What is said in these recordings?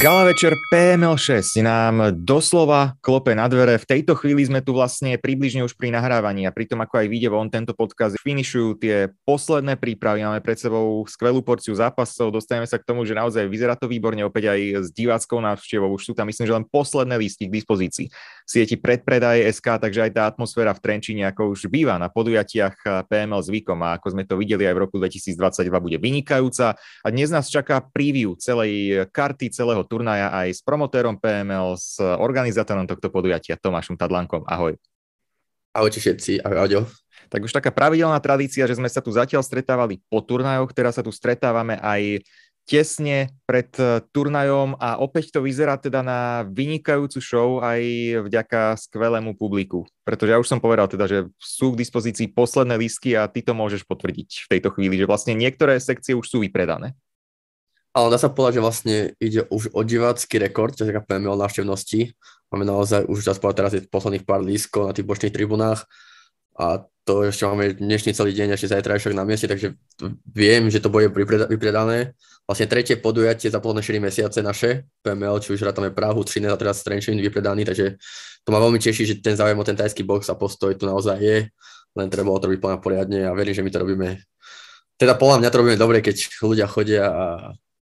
Gala večer PML6 nám doslova klope na dvere. V tejto chvíli sme tu vlastne približne už pri nahrávaní a pri tom, ako aj vyjde von tento podcast, finišujú tie posledné prípravy. Máme pred sebou skvelú porciu zápasov, dostaneme sa k tomu, že naozaj vyzerá to výborne opäť aj s diváckou návštevou. Už sú tam myslím, že len posledné lístky k dispozícii. Sieti predpredaje SK, takže aj tá atmosféra v Trenčine, ako už býva na podujatiach PML zvykom a ako sme to videli aj v roku 2022, bude vynikajúca. A dnes nás čaká preview celej karty, celého dnešného turnaja aj s promotérom PML, s organizátorom tohto podujatia Tomášom Tadlankom. Ahoj. Ahojte všetci, ahoj Aďo. Tak už taká pravidelná tradícia, že sme sa tu zatiaľ stretávali po turnajoch, teraz sa tu stretávame aj tesne pred e, turnajom a opäť to vyzerá teda na vynikajúcu show aj vďaka skvelému publiku. Pretože ja už som povedal teda, že sú k dispozícii posledné lístky a ty to môžeš potvrdiť v tejto chvíli, že vlastne niektoré sekcie už sú vypredané. Ale dá sa povedať, že vlastne ide už o divácky rekord, čo sa kapujeme PML návštevnosti. Máme naozaj už dá povedať teraz posledných pár lískov na tých bočných tribunách a to ešte máme dnešný celý deň, ešte zajtra však na mieste, takže viem, že to bude vypredané. Vlastne tretie podujatie za posledné 4 mesiace naše, PML, či už rátame Prahu, 3 a teraz Trenčín vypredaný, takže to ma veľmi teší, že ten záujem o ten tajský box a postoj tu naozaj je, len treba o to robiť poriadne a verím, že my to robíme. Teda podľa mňa to robíme dobre, keď ľudia chodia a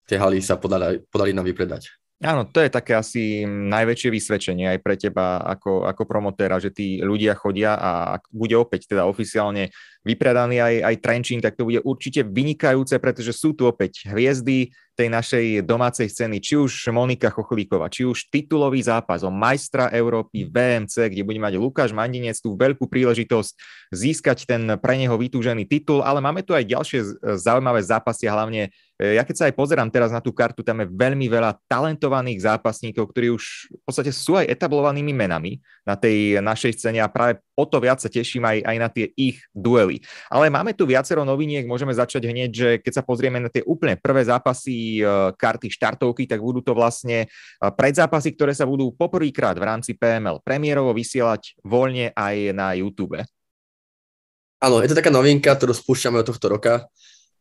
tie haly sa podali, podali nám vypredať. Áno, to je také asi najväčšie vysvedčenie aj pre teba ako, ako promotéra, že tí ľudia chodia a bude opäť teda oficiálne vypredaný aj, aj Trenčín, tak to bude určite vynikajúce, pretože sú tu opäť hviezdy tej našej domácej scény, či už Monika Chochlíková, či už titulový zápas o majstra Európy VMC, kde bude mať Lukáš Mandinec tú veľkú príležitosť získať ten pre neho vytúžený titul, ale máme tu aj ďalšie e, zaujímavé zápasy, hlavne e, ja keď sa aj pozerám teraz na tú kartu, tam je veľmi veľa talentovaných zápasníkov, ktorí už v podstate sú aj etablovanými menami na tej našej scéne a práve o to viac sa teším aj, aj na tie ich duely. Ale máme tu viacero noviniek, môžeme začať hneď, že keď sa pozrieme na tie úplne prvé zápasy e, karty štartovky, tak budú to vlastne e, predzápasy, ktoré sa budú poprvýkrát v rámci PML premiérovo vysielať voľne aj na YouTube. Áno, je to taká novinka, ktorú spúšťame od tohto roka.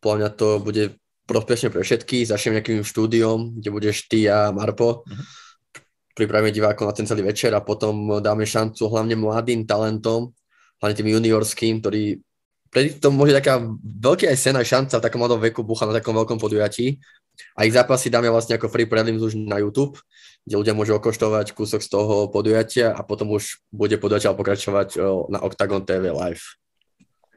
Podľa mňa to bude prospešne pre všetky. začnem nejakým štúdiom, kde budeš ty a Marpo. Uh-huh pripravíme divákov na ten celý večer a potom dáme šancu hlavne mladým talentom, hlavne tým juniorským, ktorí pred to môže taká veľký aj sen, aj šanca v takom mladom veku bucha na takom veľkom podujatí. A ich zápasy dáme vlastne ako free prelims už na YouTube, kde ľudia môžu okoštovať kúsok z toho podujatia a potom už bude podujatia pokračovať na Octagon TV live.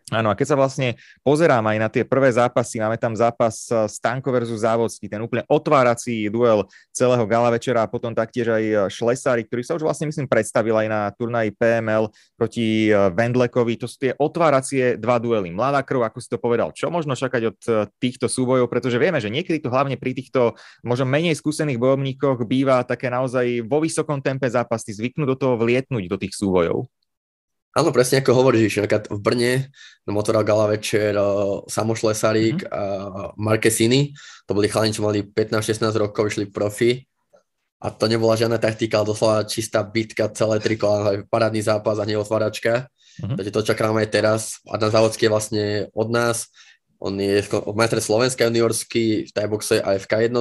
Áno, a keď sa vlastne pozerám aj na tie prvé zápasy, máme tam zápas e, Stanko versus Závodský, ten úplne otvárací duel celého gala večera a potom taktiež aj e, Šlesári, ktorý sa už vlastne myslím predstavil aj na turnaji PML proti e, Vendlekovi. To sú tie otváracie dva duely. Mladá krv, ako si to povedal, čo možno čakať od týchto súbojov, pretože vieme, že niekedy to hlavne pri týchto možno menej skúsených bojovníkoch býva také naozaj vo vysokom tempe zápasy, zvyknú do toho vlietnúť do tých súbojov. Áno, presne ako hovoríš, že v Brne na no Motoral Gala večer uh, Samoš Lesarík mm a Marquesini, to boli chalani, čo mali 15-16 rokov, išli profi a to nebola žiadna taktika, ale doslova čistá bitka, celé tri kola, parádny zápas a neotváračka. Mm-hmm. Takže to čakáme aj teraz. A na Závodský je vlastne od nás, on je majster Slovenska juniorský v tajboxe aj v K1,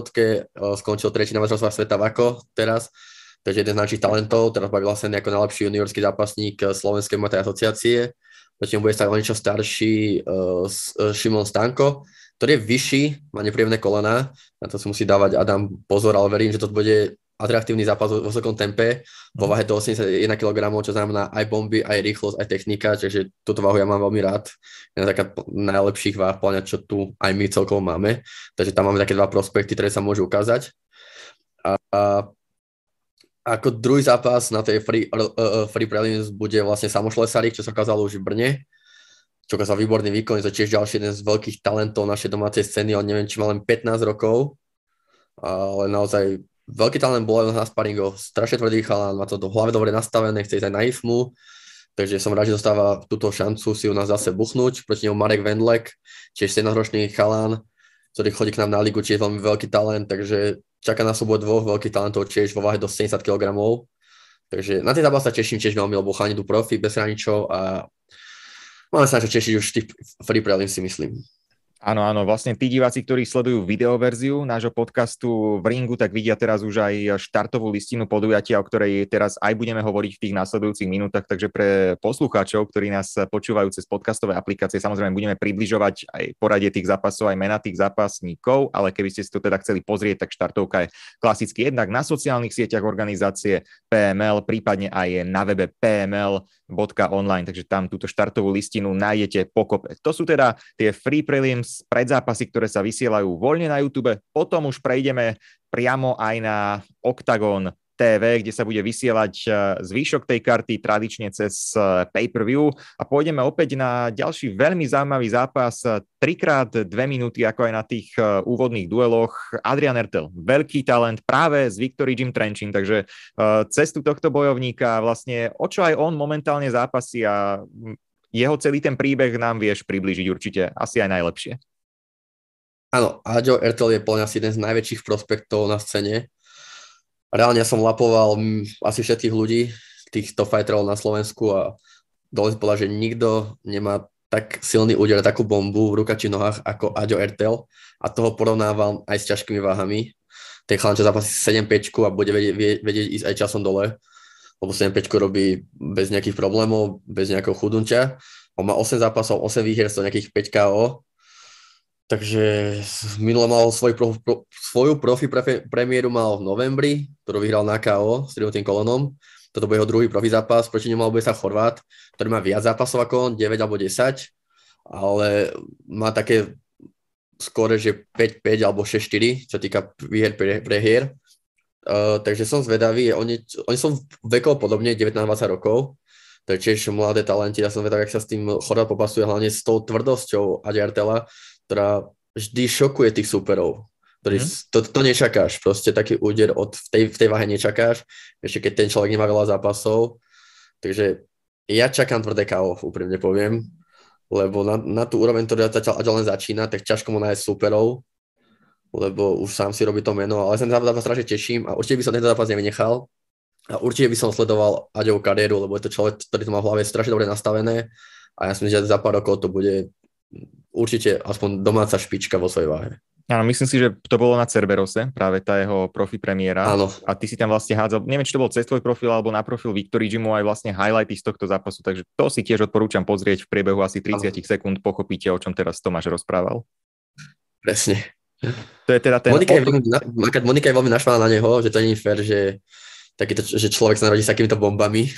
skončil tretí na sveta Vako teraz Takže jeden z najväčších talentov, teraz bavila vlastne sa ako najlepší juniorský zápasník eh, Slovenskej matej asociácie. Potom bude stále niečo starší uh, Šimon Stanko, ktorý je vyšší, má nepríjemné kolena, na to si musí dávať Adam pozor, ale verím, že to bude atraktívny zápas vo vysokom tempe, vo váhe do 81 kg, čo znamená aj bomby, aj rýchlosť, aj technika, takže túto váhu ja mám veľmi rád. Je taká najlepších váh plňa, čo tu aj my celkovo máme. Takže tam máme také dva prospekty, ktoré sa môžu ukázať. A, a ako druhý zápas na tej free, uh, free prelims bude vlastne Samošlesarik, čo sa ukázalo už v Brne, čo sa výborný výkon, je to tiež ďalší jeden z veľkých talentov našej domácej scény, on neviem, či má len 15 rokov, ale naozaj veľký talent bol na sparingu, strašne tvrdý chalan, má to do hlave dobre nastavené, chce ísť aj na IFMu, takže som rád, že dostáva túto šancu si u nás zase buchnúť, proti nemu Marek Vendlek, tiež 17-ročný chalán, ktorý chodí k nám na ligu, čiže je veľmi veľký talent, takže čaká na súboj dvoch veľkých talentov tiež vo váhe do 70 kg. Takže na tej zápas sa teším tiež veľmi, lebo chalani tu profi bez hraničov a máme sa na čo tešiť už v tých free si myslím. Áno, áno, vlastne tí diváci, ktorí sledujú videoverziu nášho podcastu v Ringu, tak vidia teraz už aj štartovú listinu podujatia, o ktorej teraz aj budeme hovoriť v tých následujúcich minútach, takže pre poslucháčov, ktorí nás počúvajú cez podcastové aplikácie, samozrejme budeme približovať aj poradie tých zápasov, aj mena tých zápasníkov, ale keby ste si to teda chceli pozrieť, tak štartovka je klasicky jednak na sociálnych sieťach organizácie PML, prípadne aj na webe pml.online, takže tam túto štartovú listinu nájdete pokope. To sú teda tie free prelims Panthers, predzápasy, ktoré sa vysielajú voľne na YouTube. Potom už prejdeme priamo aj na Octagon TV, kde sa bude vysielať e, zvyšok tej karty tradične cez e, pay-per-view a pôjdeme opäť na ďalší veľmi zaujímavý zápas, e, trikrát dve minúty, ako aj na tých úvodných dueloch. Adrian Ertel, veľký talent práve z Victory Jim Trenčín, takže cestu tohto bojovníka vlastne o čo aj on momentálne zápasí a jeho celý ten príbeh nám vieš priblížiť určite asi aj najlepšie. Áno, Adjo Ertel je poľa asi jeden z najväčších prospektov na scéne. Reálne som lapoval mm, asi všetkých ľudí, týchto fighterov na Slovensku a dole povedal, že nikto nemá tak silný úder, takú bombu v rukači či nohách ako Adjo Ertel a toho porovnávam aj s ťažkými váhami. Ten chlán, čo zápasí 7 5 a bude vedieť, vedieť ísť aj časom dole lebo 7-5 robí bez nejakých problémov, bez nejakého chudunťa. On má 8 zápasov, 8 výher, so nejakých 5 KO. Takže minule mal svoj pro, pro, svoju profi pre, premiéru mal v novembri, ktorú vyhral na KO s tým kolonom. Toto bude jeho druhý profi zápas, proti nemu mal sa Chorvát, ktorý má viac zápasov ako on, 9 alebo 10, ale má také skore, že 5-5 alebo 6-4, čo týka výher pre, Pre Uh, takže som zvedavý, oni, oni sú vekov podobne, 19-20 rokov, to je tiež mladé talenti, ja som vedel, ak sa s tým Chorvát popasuje, hlavne s tou tvrdosťou Adiartela, ktorá vždy šokuje tých súperov. Ktorý, mm. to, to nečakáš, proste taký úder od, v, tej, v tej váhe nečakáš, ešte keď ten človek nemá veľa zápasov. Takže ja čakám tvrdé KO, úprimne poviem, lebo na, na tú úroveň, ktorá zatiaľ len začína, tak ťažko mu nájsť súperov, lebo už sám si robí to meno, ale sa na teda zápas strašne teším a určite by som tento zápas nevynechal a určite by som sledoval Aďovú kariéru, lebo je to človek, ktorý to má v hlave strašne dobre nastavené a ja si myslím, že za pár rokov to bude určite aspoň domáca špička vo svojej váhe. Áno, myslím si, že to bolo na Cerberose, práve tá jeho profi premiéra. Áno. A ty si tam vlastne hádzal, neviem, či to bol cez tvoj profil alebo na profil Victory Gymu aj vlastne highlighty z tohto zápasu, takže to si tiež odporúčam pozrieť v priebehu asi 30 Áno. sekúnd, pochopíte, o čom teraz Tomáš rozprával. Presne. To je teda ten... Monika je, veľmi, Monika je veľmi našla na neho, že to nie je fér, že, takýto, že človek sa narodí s takýmito bombami.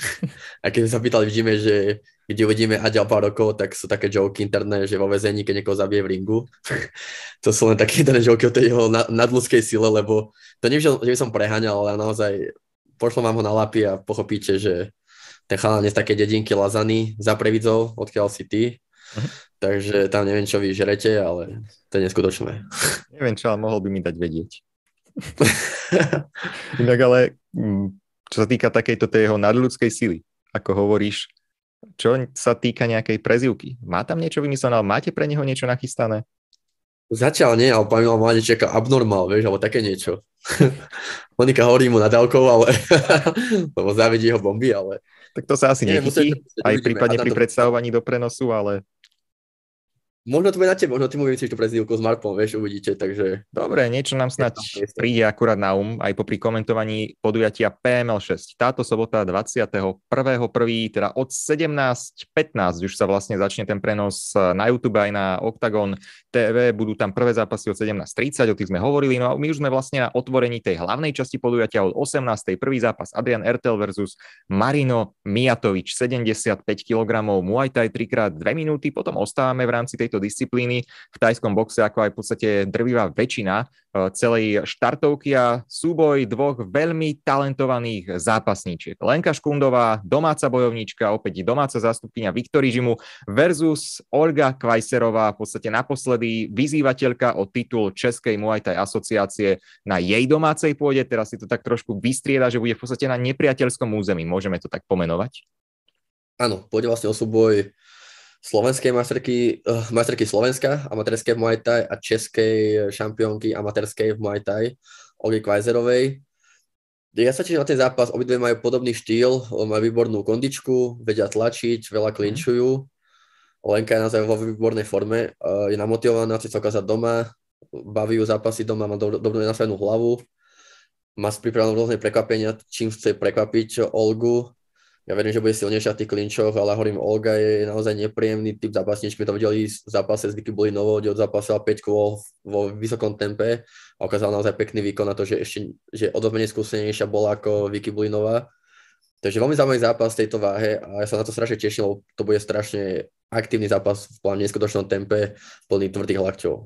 A keď sa pýtali, vidíme, že keď uvidíme a ďal pár rokov, tak sú také joky interné, že vo väzení, keď niekoho zabije v ringu. to sú len také interné joke o tej jeho nadľudskej sile, lebo to nie, že by som preháňal, ale naozaj pošlo vám ho na lapy a pochopíte, že ten chalán je z také dedinky Lazany za Previdzou, odkiaľ si ty, Takže tam neviem, čo vy žerete, ale to je neskutočné. Neviem čo, ale mohol by mi dať vedieť. Inak ale, mm, čo sa týka takejto tej jeho nadľudskej sily, ako hovoríš, čo sa týka nejakej prezivky, má tam niečo vymyslené, ale máte pre neho niečo nachystané? Zatiaľ nie, ale Pamela má niečo ako abnormál, vieš, alebo také niečo. Monika hovorí mu nadávkou, ale lebo závidí jeho bomby, ale... Tak to sa asi nechytí, aj prípadne pri predstavovaní do prenosu, ale Možno to bude na tebe, možno ty mu vymyslíš tú prezývku s Markom, vieš, uvidíte, takže... Dobre, niečo nám snáď príde akurát na um, aj popri komentovaní podujatia PML6. Táto sobota 21.1., teda od 17.15 už sa vlastne začne ten prenos e, na YouTube aj na Octagon TV, budú tam prvé zápasy od 17.30, o tých sme hovorili, no a my už sme vlastne na otvorení tej hlavnej časti podujatia od 18.00, prvý zápas Adrian Ertel versus Marino Mijatovič, 75 kg, Muay Thai 3x2 minúty, potom ostávame v rámci tej tejto disciplíny v tajskom boxe, ako aj v podstate drvivá väčšina eh, celej štartovky a súboj dvoch veľmi talentovaných zápasníčiek. Lenka Škundová, domáca bojovníčka, opäť domáca zástupkynia Viktory Žimu versus Olga Kvajserová, v podstate naposledy vyzývateľka o titul Českej Muay Thai asociácie na jej domácej pôde. Teraz si to tak trošku vystrieda, že bude v podstate na nepriateľskom území. Môžeme to tak pomenovať? Áno, pôjde vlastne o súboj slovenskej masterky, uh, eh, masterky Slovenska, amatérskej v Muay Thai a českej eh, šampiónky amatérskej v Muay Thai, Olgy Kvajzerovej. Ja sa tiež na ten zápas, obidve majú podobný štýl, eh, majú výbornú kondičku, vedia tlačiť, veľa mhm. klinčujú. Lenka je naozaj vo výbornej forme, je namotivovaná, chce sa ukázať doma, baví ju zápasy doma, má dobrú, dobrú nastavenú hlavu, má pripravenú rôzne prekvapenia, čím chce prekvapiť Olgu ja verím, že bude silnejšia v tých klinčoch, ale hovorím, Olga je naozaj nepríjemný typ zápasníčky. My to videli v zápase s Vicky Bulinovou, kde odzápasila 5 kôl vo vysokom tempe a ukázala naozaj pekný výkon na to, že ešte že o skúsenejšia bola ako Vicky Bulinová. Takže veľmi zaujímavý zápas tejto váhe a ja sa na to strašne teším, lebo to bude strašne aktívny zápas v plán neskutočnom tempe plný tvrdých lakťov.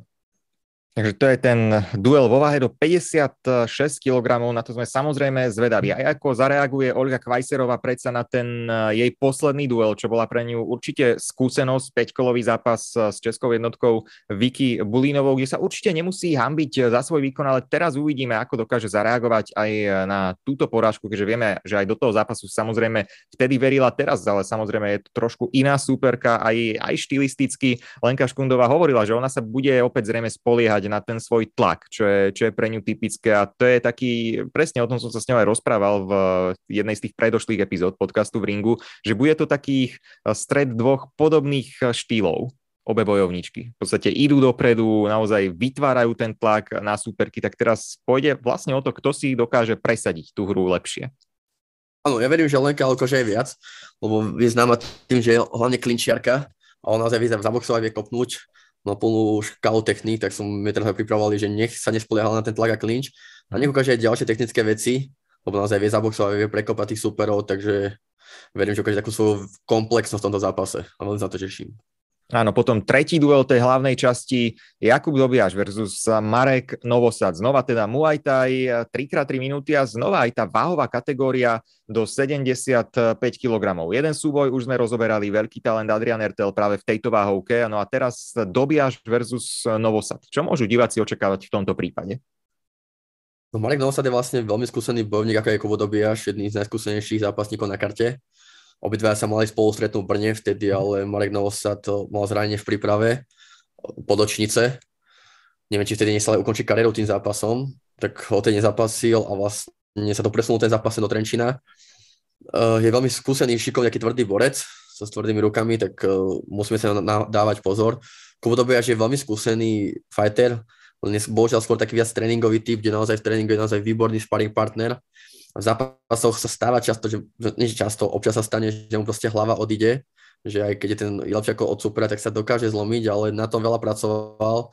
Takže to je ten duel vo váhe do 56 kg, na to sme samozrejme zvedaví. Aj ako zareaguje Olga Kvajserová predsa na ten eh, jej posledný duel, čo bola pre ňu určite skúsenosť, peťkolový zápas eh, s českou jednotkou Vicky Bulínovou, kde sa určite nemusí hambiť eh, za svoj výkon, ale teraz uvidíme, ako dokáže zareagovať aj na túto porážku, keďže vieme, že aj do toho zápasu samozrejme vtedy verila teraz, ale samozrejme je to trošku iná súperka, aj, aj štilisticky. Lenka Škundová hovorila, že ona sa bude opäť zrejme spoliehať na ten svoj tlak, čo je, čo je pre ňu typické a to je taký, presne o tom som sa s ňou aj rozprával v jednej z tých predošlých epizód podcastu v ringu, že bude to takých eh, stred dvoch podobných eh, štýlov, obe bojovničky. V podstate idú dopredu, naozaj vytvárajú ten tlak na superky, tak teraz pôjde vlastne o to, kto si dokáže presadiť tú hru lepšie. Áno, ja verím, že Lenka Alkože je viac, lebo je známa tým, že je hlavne klinčiarka a ona naozaj vie zaboxovať, vie kopnúť na plnú škálu techník, tak som mi teraz pripravovali, že nech sa nespoliehal na ten tlak a klinč a mhm. nech ukáže aj ďalšie technické veci, lebo naozaj vie zaboxovať, vie prekopať tých superov, takže verím, že ukáže takú svoju komplexnosť v tomto zápase a veľmi sa to teším. Áno, potom tretí duel tej hlavnej časti Jakub Dobiaš versus Marek Novosad. Znova teda Muay Thai 3x3 minúty a znova aj tá váhová kategória do 75 kg. Jeden súboj už sme rozoberali, veľký talent Adrian Ertel práve v tejto váhovke. No a teraz Dobiaš versus Novosad. Čo môžu diváci očakávať v tomto prípade? No Marek Novosad je vlastne veľmi skúsený bojovník, ako je Kubo Dobiaš, jedný z najskúsenejších zápasníkov na karte. Obidva sa mali spolu stretnúť v Brne vtedy, mhm. ale Marek Novosad eh, mal zranenie v príprave eh, očnice. Neviem, či vtedy nechcel ukončiť kariéru tým zápasom, tak ho ten nezapasil a vlastne sa to presunul ten zápas do Trenčina. Eh, je veľmi skúsený, šikovný, nejaký tvrdý borec so tvrdými rukami, tak musíme sa dávať pozor. Kubo Dobiaž je veľmi skúsený fighter, len bohužiaľ skôr taký viac tréningový typ, kde naozaj v tréningu je naozaj výborný sparring partner v zápasoch sa stáva často, že, nie často, občas sa stane, že mu proste hlava odíde, že aj keď je ten Jelčiako od supera, tak sa dokáže zlomiť, ale na tom veľa pracoval,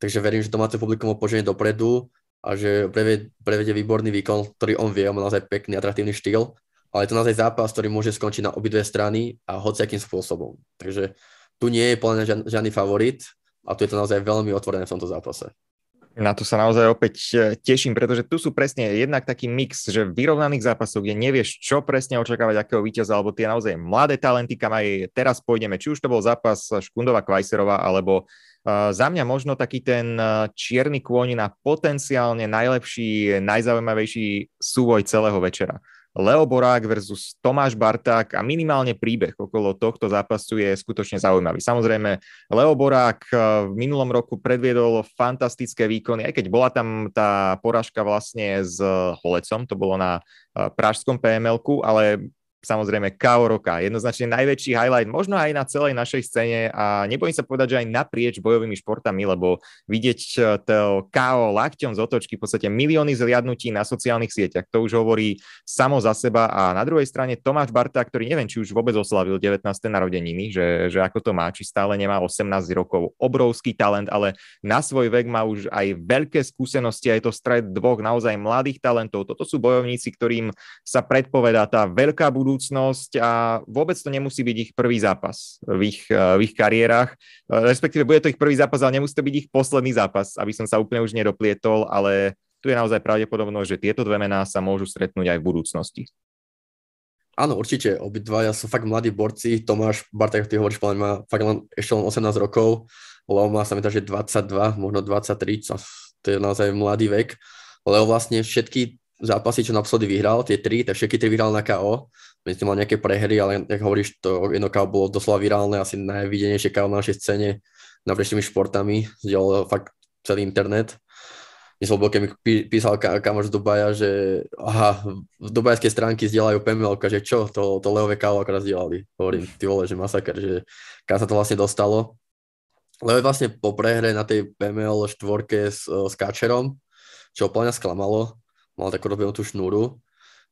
takže verím, že domáce publikum ho poženie dopredu a že prevedie prevedie výborný výkon, ktorý on vie, on má naozaj pekný, atraktívny štýl, ale je to naozaj zápas, ktorý môže skončiť na obidve strany a hociakým spôsobom. Takže tu nie je plne žiadny favorit a tu je to naozaj veľmi otvorené v tomto zápase. Na to sa naozaj opäť e, teším, pretože tu sú presne jednak taký mix, že vyrovnaných zápasov, kde nevieš, čo presne očakávať, akého víťaza, alebo tie naozaj mladé talenty, kam aj teraz pôjdeme. Či už to bol zápas Škundova Kvajserova, alebo Uh, za mňa možno taký ten e, čierny kôň na potenciálne najlepší, najzaujímavejší súvoj celého večera. Leo Borák versus Tomáš Barták a minimálne príbeh okolo tohto zápasu je skutočne zaujímavý. Samozrejme, Leo Borák eh, v minulom roku predviedol fantastické výkony, aj keď bola tam tá poražka vlastne s Holecom, to bolo na eh, pražskom pml ale samozrejme KO roka. Jednoznačne najväčší highlight možno aj na celej našej scéne a nebojím sa povedať, že aj naprieč bojovými športami, lebo vidieť eh, to KO lakťom z otočky v podstate milióny zliadnutí na sociálnych sieťach, to už hovorí samo za seba a na druhej strane Tomáš Barta, ktorý neviem, či už vôbec oslavil 19. narodeniny, že, že ako to má, či stále nemá 18 rokov, obrovský talent, ale na svoj vek má už aj veľké skúsenosti a je to stred dvoch naozaj mladých talentov. Toto sú bojovníci, ktorým sa predpovedá tá veľká budúcnosť budúcnosť a vôbec to nemusí byť ich prvý zápas v ich, e, v ich kariérach. E, respektíve bude to ich prvý zápas, ale nemusí to byť ich posledný zápas, aby som sa úplne už nedoplietol, ale tu je naozaj pravdepodobnosť, že tieto dve mená sa môžu stretnúť aj v budúcnosti. Áno, určite, obidvaja sú fakt mladí borci. Tomáš Bartek, ty hovoríš, len má fakt len, ešte len 18 rokov. Leo má sa mi že 22, možno 23, to je naozaj mladý vek. Leo vlastne všetky zápasy, čo naposledy vyhral, tie tri, tak všetky tri vyhral na KO. Myslím, mal nejaké prehry, ale jak hovoríš, to jedno KO bolo doslova virálne, asi najvidenejšie KO na našej scéne na tými športami, zdieľal fakt celý internet. Myslím, bol, keď mi písal kamoš z Dubaja, že aha, v dubajskej stránky zdieľajú pml že čo, to, to Leové KO akorát zdieľali. Hovorím, ty vole, že masaker, že kam sa to vlastne dostalo. Leo je vlastne po prehre na tej PML štvorke s, s Káčerom, čo úplne sklamalo, mal takú robenú tú šnúru,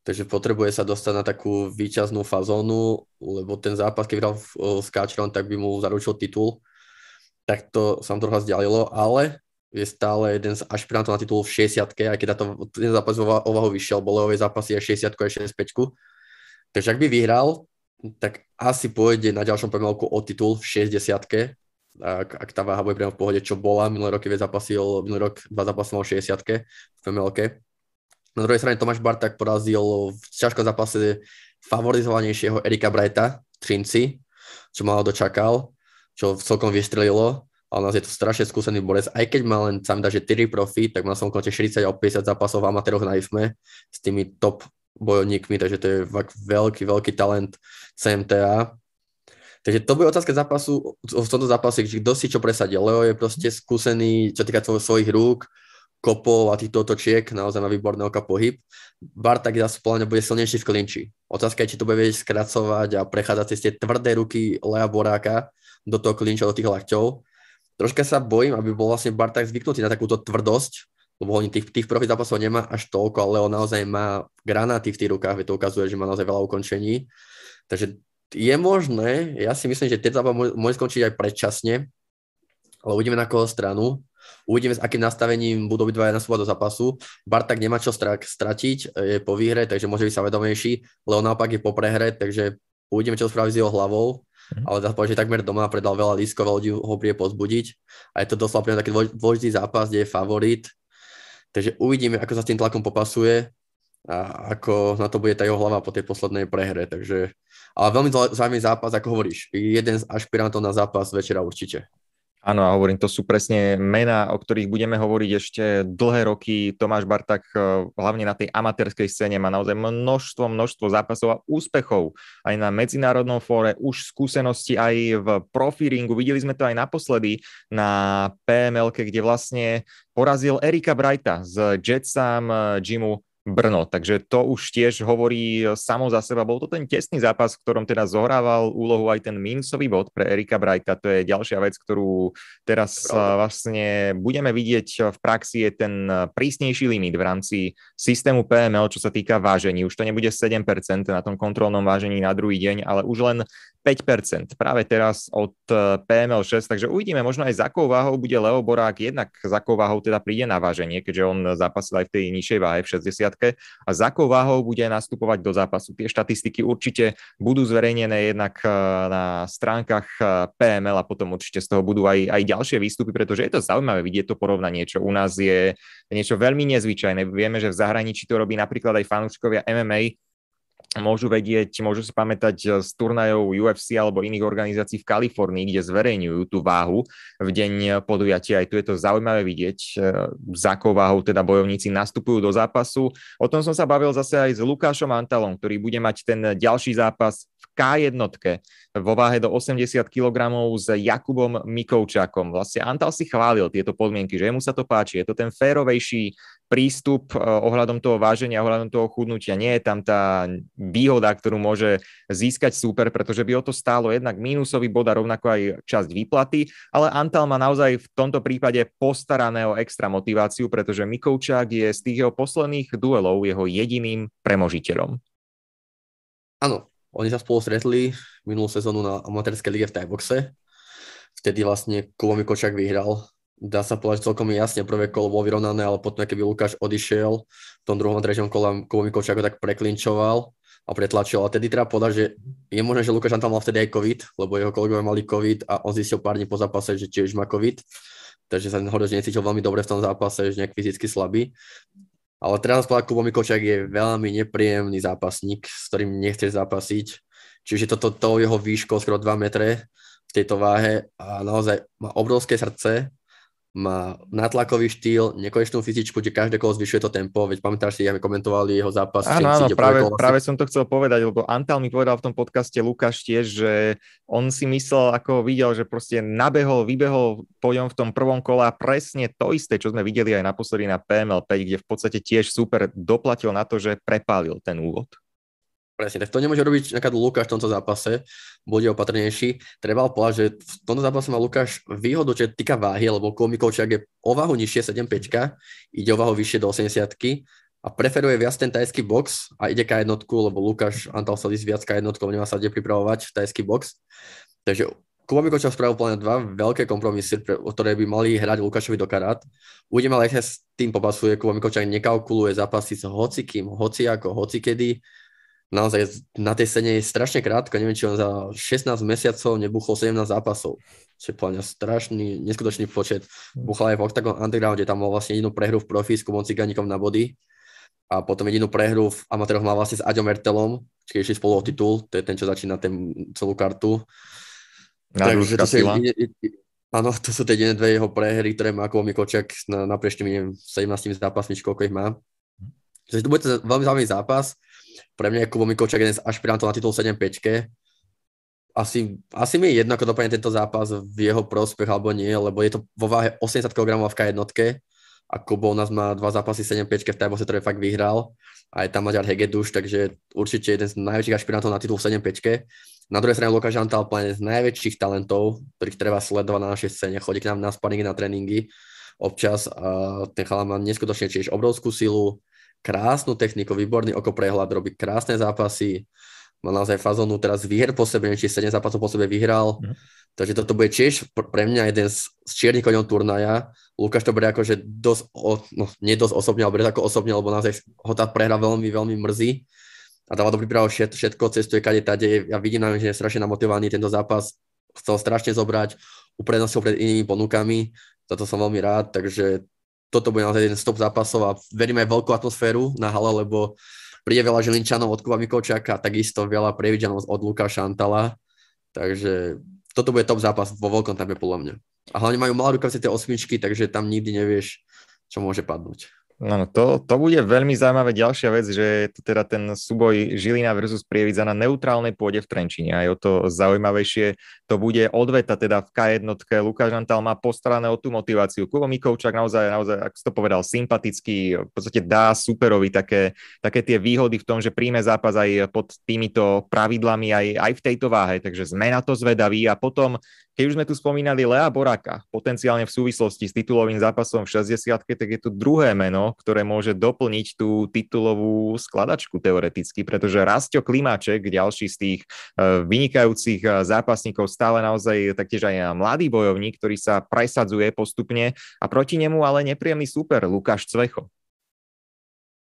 takže potrebuje sa dostať na takú výťaznú fazónu, lebo ten zápas, keď hral s Káčerom, tak by mu zaručil titul. Tak to sa mu trocha zdialilo, ale je stále jeden z ašpirantov na titul v 60 aj keď to, ten zápas o ovahu vyšiel, bolejové zápasy aj 60 a 65 Takže ak by vyhral, tak asi pôjde na ďalšom premiálku o titul v 60 ak, ak tá váha bude priamo v pohode, čo bola, minulý rok je zápasil, minulý rok dva zápasy mal v 60 v premiálke, na druhej strane Tomáš Barták porazil v ťažkom zápase favorizovanejšieho Erika Brighta, Trinci, čo málo dočakal, čo celkom vystrelilo, ale nás je to strašne skúsený borec. Aj keď má len sám že 4 profi, tak má som konte 40 alebo 50 zápasov v amatéroch na IFME s tými top bojovníkmi, takže to je fakt veľký, veľký talent CMTA. Takže to bude otázka zápasu, v tomto zápase, kto si čo presadil. Leo je proste skúsený, čo týka svojich rúk, kopov a týchto otočiek, naozaj má výborný oka pohyb. Bartak zase podľa mňa bude silnejší v klinči. Otázka je, či to bude vedieť skracovať a prechádzať cez tie tvrdé ruky Lea Boráka do toho klinča, do tých lakťov. Troška sa bojím, aby bol vlastne Bartak zvyknutý na takúto tvrdosť, lebo oni tých, tých prvých zápasov nemá až toľko, ale on naozaj má granáty v tých rukách, to ukazuje, že má naozaj veľa ukončení. Takže je možné, ja si myslím, že ten zápas môže skončiť aj predčasne, ale uvidíme na koho stranu. Uvidíme, s akým nastavením budú dvaja na do zápasu. Bartak nemá čo stratiť, je po výhre, takže môže byť sa vedomejší. Leo naopak je po prehre, takže uvidíme, čo spraví s jeho hlavou. Mm-hmm. Ale zase že takmer doma predal veľa lískov, veľa ľudí ho príde pozbudiť. A je to doslova pre taký dôležitý zápas, kde je favorit. Takže uvidíme, ako sa s tým tlakom popasuje a ako na to bude tá jeho hlava po tej poslednej prehre. Takže, ale veľmi zaujímavý zápas, ako hovoríš. Jeden z ašpirantov na zápas večera určite. Áno, a hovorím, to sú presne mená, o ktorých budeme hovoriť ešte dlhé roky. Tomáš Bartak eh, hlavne na tej amatérskej scéne má naozaj množstvo, množstvo zápasov a úspechov. Aj na medzinárodnom fóre, už skúsenosti aj v profiringu. Videli sme to aj naposledy na PML, kde vlastne porazil Erika Brighta z Jetsam eh, Jimu Brno. Takže to už tiež hovorí samo za seba. Bol to ten tesný zápas, v ktorom teda zohrával úlohu aj ten mincový bod pre Erika Brajka. To je ďalšia vec, ktorú teraz vlastne budeme vidieť v praxi je ten prísnejší limit v rámci systému PML, čo sa týka vážení. Už to nebude 7% na tom kontrolnom vážení na druhý deň, ale už len 5% práve teraz od e, PML 6, takže uvidíme možno aj za akou váhou bude Leo Borák, jednak za akou váhou teda príde na váženie, keďže on zápasil aj v tej nižšej váhe v 60 jednotke a za akou váhou bude nastupovať do zápasu. Tie štatistiky určite budú zverejnené jednak eh, na stránkach eh, PML a potom určite z toho budú aj, aj ďalšie výstupy, pretože je to zaujímavé vidieť to porovnanie, čo u nás je niečo veľmi nezvyčajné. Vieme, že v zahraničí to robí napríklad aj fanúškovia MMA, môžu vedieť, môžu si pamätať eh, z turnajov UFC alebo iných organizácií v Kalifornii, kde zverejňujú tú váhu v deň eh, podujatia. Aj tu je to zaujímavé vidieť, za eh, akou váhou teda bojovníci nastupujú do zápasu. O tom som sa bavil zase aj s Lukášom Antalom, ktorý bude mať ten ďalší zápas v K1 vo váhe do 80 kg s Jakubom Mikovčakom. Vlastne Antal si chválil tieto podmienky, že mu sa to páči. Je to ten férovejší prístup e, ohľadom toho váženia, ohľadom toho chudnutia. Nie je tam tá výhoda, ktorú môže získať súper, pretože by o to stálo jednak mínusový bod a rovnako aj časť výplaty, ale Antal má naozaj v tomto prípade postarané o extra motiváciu, pretože Mikovčák je z tých jeho posledných duelov jeho jediným premožiteľom. Áno, oni sa spolu stretli minulú sezónu na amatérskej lige v Tajboxe. Vtedy vlastne Kubo Mikovčák vyhral dá sa povedať celkom jasne, prvé kolo bolo vyrovnané, ale potom, keby Lukáš odišiel, v tom druhom a treťom kole Kubo Mikovčák ho tak preklinčoval a pretlačil. A tedy treba povedať, že je možné, že Lukáš tam mal vtedy aj COVID, lebo jeho kolegovia mali COVID a on zistil pár dní po zápase, že tiež má COVID. Takže sa hovoril, že necítil veľmi dobre v tom zápase, že nejak fyzicky slabý. Ale teraz povedať, Kubo Mikovčák je veľmi nepríjemný zápasník, s ktorým nechce zápasiť. Čiže toto to jeho výško skoro 2 metre v tejto váhe a naozaj má obrovské srdce, má natlakový štýl, nekonečnú fyzičku, kde každé kolo zvyšuje to tempo, veď pamätáš si, ako komentovali jeho zápas. Áno, áno, práve, práve som to chcel povedať, lebo Antal mi povedal v tom podcaste Lukáš tiež, že on si myslel, ako videl, že proste nabehol, vybehol po ňom v tom prvom kole a presne to isté, čo sme videli aj naposledy na PML5, kde v podstate tiež super doplatil na to, že prepálil ten úvod. Presne, tak to nemôže robiť napríklad Lukáš v tomto zápase, bude opatrnejší. Treba povedať, že v tomto zápase má Lukáš výhodu, čo týka váhy, lebo Komikovčiak je o váhu nižšie 7 ide o váhu vyššie do 80 a preferuje viac ten tajský box a ide k jednotku, lebo Lukáš Antal sa ísť viac k jednotku, nemá sa kde pripravovať v tajský box. Takže Kuba Mikoča spravil plne dva veľké kompromisy, pre, ktoré by mali hrať Lukášovi do karát. Uvidíme, ale sa s tým popasuje. Kuba Mikoča nekalkuluje zápasy s hocikým, hoci ako, hoci kedy naozaj na tej scéne je strašne krátko, neviem, či on za 16 mesiacov nebuchol 17 zápasov, čo je podľa strašný, neskutočný počet. Mm. Buchal aj v Octagon underground tam mal vlastne jedinú prehru v profi s Kubom Ciganikom na body a potom jedinú prehru v amatéroch mal vlastne s Aďom Ertelom, čiže išli spolu o titul, to je ten, čo začína ten, celú kartu. Takže to áno, to sú tie jedine dve jeho prehry, ktoré má ako Mikočak na, naprieč tými 17 zápasmi, koľko ich má. Takže to bude veľmi zaujímavý zápas. Pre mňa je Kubo Mikovčák jeden z ašpirantov na titul 7-5. Asi, asi mi je jedno, ako dopadne tento zápas v jeho prospech alebo nie, lebo je to vo váhe 80 kg v K1 a Kubo u nás má dva zápasy 7-5 v tajbose, ktoré fakt vyhral. A je tam Maďar Hegeduš, takže určite jeden z najväčších ašpirantov na titul 7-5. Na druhej strane Lukáš Antal, jeden z najväčších talentov, ktorých treba sledovať na našej scéne. Chodí k nám na sparingy, na tréningy občas. A ten chalán má neskutočne tiež obrovskú silu, krásnu techniku, výborný oko prehľad, robí krásne zápasy, má naozaj fazónu teraz výher po sebe, či 7 zápasov po sebe vyhral. Mm. Takže toto bude tiež pre mňa jeden z čiernych koňov turnaja. Lukáš to bude ako, že dosť, o, no, nie dosť osobne, ale bude ako osobne, lebo naozaj ho tá prehra veľmi, veľmi mrzí. A dáva dobrý prípravo všet, všetko, cestuje kade tade. Ja vidím, že je strašne namotivovaný tento zápas. Chcel strašne zobrať, uprednostil pred inými ponukami. Za to som veľmi rád, takže toto bude naozaj jeden stop zápasov a verím aj veľkú atmosféru na hale, lebo príde veľa Žilinčanov od Kuba Mikovčáka a takisto veľa Prievidžanov od Luka Šantala. Takže toto bude top zápas vo veľkom tabe podľa mňa. A hlavne majú malú rukavice tie osmičky, takže tam nikdy nevieš, čo môže padnúť. No, no to, to bude veľmi zaujímavá ďalšia vec, že je to teda ten súboj Žilina versus Prievidza na neutrálnej pôde v Trenčine. Aj o to zaujímavejšie to bude odveta teda v K1. Lukáš Antal má postarané o tú motiváciu. Kubo Mikovčák naozaj, naozaj, ako to povedal, sympatický, v podstate dá superovi také, také tie výhody v tom, že príjme zápas aj pod týmito pravidlami aj, aj v tejto váhe. Takže sme na to zvedaví a potom keď už sme tu spomínali Lea Boraka, potenciálne v súvislosti s titulovým zápasom v 60 tak je tu druhé meno, ktoré môže doplniť tú titulovú skladačku teoreticky, pretože Rastio Klimaček, ďalší z tých e, vynikajúcich e, zápasníkov, stále naozaj taktiež aj mladý bojovník, ktorý sa presadzuje postupne a proti nemu ale nepríjemný súper Lukáš Cvecho.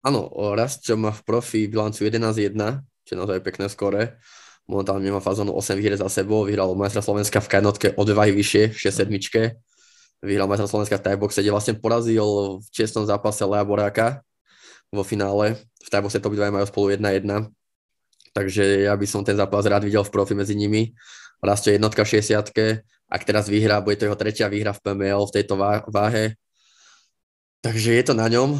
Áno, Rastio má v profi bilancu 11-1, čo je naozaj pekné skore momentálne má fazónu 8 výhre za sebou, vyhral majstra Slovenska v kanotke o 2 vyššie, 6 sedmičke, vyhral majstra Slovenska v tieboxe, kde vlastne porazil v čestnom zápase Lea Boráka vo finále. V tieboxe to obidvaja majú spolu 1-1, takže ja by som ten zápas rád videl v profi medzi nimi. je jednotka v 60 ak teraz vyhrá, bude to jeho tretia výhra v PML v tejto váhe. Takže je to na ňom.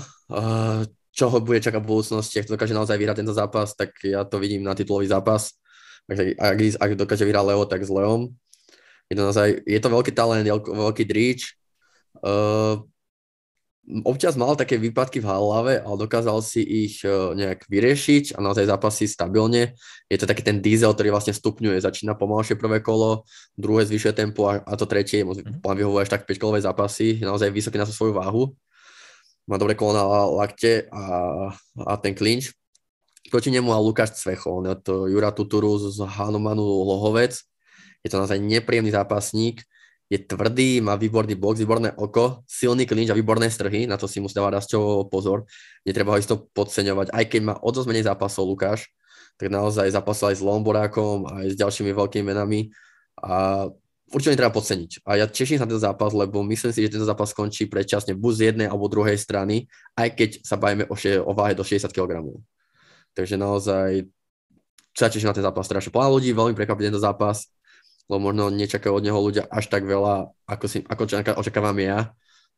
Čo ho bude čakať v budúcnosti, ak to dokáže naozaj vyhrať tento zápas, tak ja to vidím na titulový zápas. Takže ak, ak dokáže vyhrať Leo, tak s Leom. Je to, naozaj, je to veľký talent, veľký dríč. Uh, ehm, občas mal také výpadky v hlave, ale dokázal si ich e, nejak vyriešiť a naozaj zápasí stabilne. Je to taký ten diesel, ktorý vlastne stupňuje, začína pomalšie prvé kolo, druhé zvyšuje tempo a, a to tretie, mu mm-hmm. vyhovuje až tak 5-kolové zápasy, je naozaj vysoký na svoju váhu, má dobré kolo na lakte a, a ten klinč. Proti nemu a Lukáš Cvechol, je to Jura Tuturu z Hanomanu Lohovec. Je to naozaj nepríjemný zápasník, je tvrdý, má výborný box, výborné oko, silný klinč a výborné strhy, na to si musí dávať Rasťovo pozor. Netreba ho isto podceňovať, aj keď má o menej zápasov Lukáš, tak naozaj zapasol aj s Lomborákom, aj s ďalšími veľkými menami a určite netreba podceniť. A ja teším sa na ten zápas, lebo myslím si, že ten zápas skončí predčasne buď z jednej alebo druhej strany, aj keď sa bavíme o, še- o váhe do 60 kg. Takže naozaj sa tiež na ten zápas strašne teda, plná ľudí, veľmi prekvapí tento zápas, lebo možno nečakajú od neho ľudia až tak veľa, ako, si, ako očakávam ja,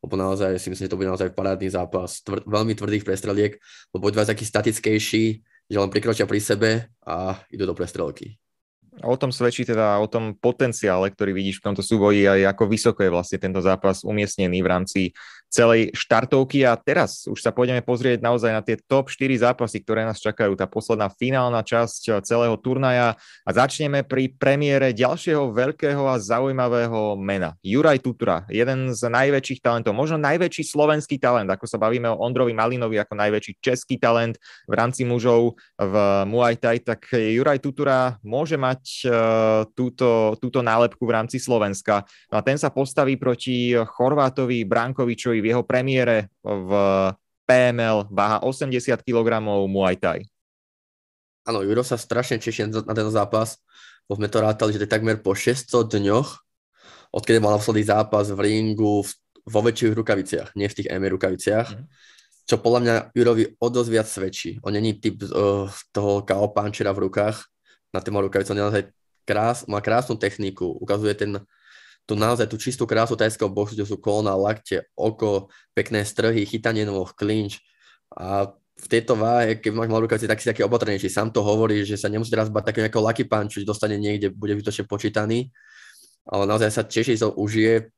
lebo naozaj si myslím, že to bude naozaj parádny zápas, tvr, veľmi tvrdých prestreliek, lebo vás taký statickejší, že len prikročia pri sebe a idú do prestrelky. O tom svedčí teda o tom potenciále, ktorý vidíš v tomto súboji a ako vysoko je vlastne tento zápas umiestnený v rámci celej štartovky a teraz už sa pôjdeme pozrieť naozaj na tie top 4 zápasy, ktoré nás čakajú, tá posledná finálna časť eh, celého turnaja a začneme pri premiére ďalšieho veľkého a zaujímavého mena. Juraj Tutura, jeden z najväčších talentov, možno najväčší slovenský talent, ako sa bavíme o Ondrovi Malinovi ako najväčší český talent v rámci mužov v Muay Thai, tak Juraj Tutura môže mať eh, túto, túto nálepku v rámci Slovenska. No a ten sa postaví proti Chorvátovi Brankovičovi v jeho premiére v PML váha 80 kg Muay Thai. Áno, Juro sa strašne teší na ten zápas. Bo sme to rátali, že to je takmer po 600 dňoch, odkedy mal naposledy zápas v ringu v, vo väčších rukaviciach, nie v tých MMA e rukaviciach. Mm. Čo podľa mňa Jurovi o dosť viac svedčí. On není typ uh, toho KO pančera v rukách. Na téma rukavice on naozaj krás, má krásnu techniku. Ukazuje ten tu naozaj tú čistú krásu tajského boxu, kde sú kolona, lakte, oko, pekné strhy, chytanie nôh, klinč. A v tejto váhe, keď máš malú rukavici, tak si taký opatrnejší. Sám to hovorí, že sa nemusí teraz bať takého nejakého lucky punch, že dostane niekde, bude vytočne počítaný. Ale naozaj sa teší, sa užije